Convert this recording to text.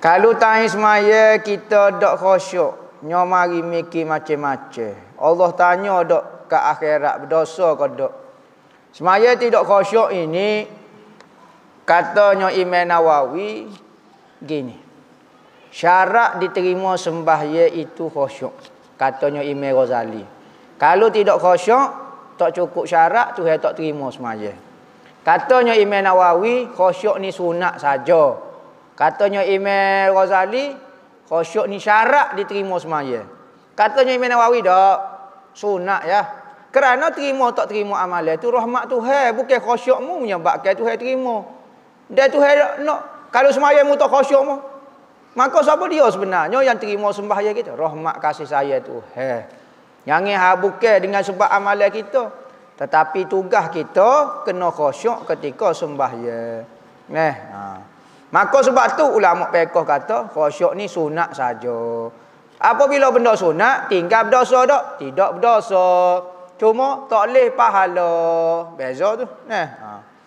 Kalau tanya ismaya kita dok khusyuk. Nyomari mikir macam-macam. Allah tanya dok ke akhirat berdosa ke dok. Semaya tidak khusyuk ini katanya Imam Nawawi gini. Syarat diterima sembahyang itu khusyuk. Katanya Imam Ghazali. Kalau tidak khusyuk tak cukup syarat tu tak terima semaya. Katanya Imam Nawawi khusyuk ni sunat saja. Katanya Imam Ghazali khusyuk ni syarat diterima semaya. Katanya Imam Nawawi dak sunat ya. Kerana terima tak terima amalan tu rahmat Tuhan bukan khusyukmu menyebabkan Tuhan terima. Dan Tuhan nak kalau semaya mu tak khusyuk mu. Maka siapa dia sebenarnya yang terima sembahyang kita? Rahmat kasih saya tu Tuhan. Yang ini habukai dengan sebab amalan kita. Tetapi tugas kita kena khusyuk ketika sembahyang. Nah. Ha. Maka sebab tu ulama pekoh kata khusyuk ni sunat saja. Apabila benda sunat, tinggal berdosa tak? Tidak berdosa. Cuma tak boleh pahala. Beza tu. Nah. Ha.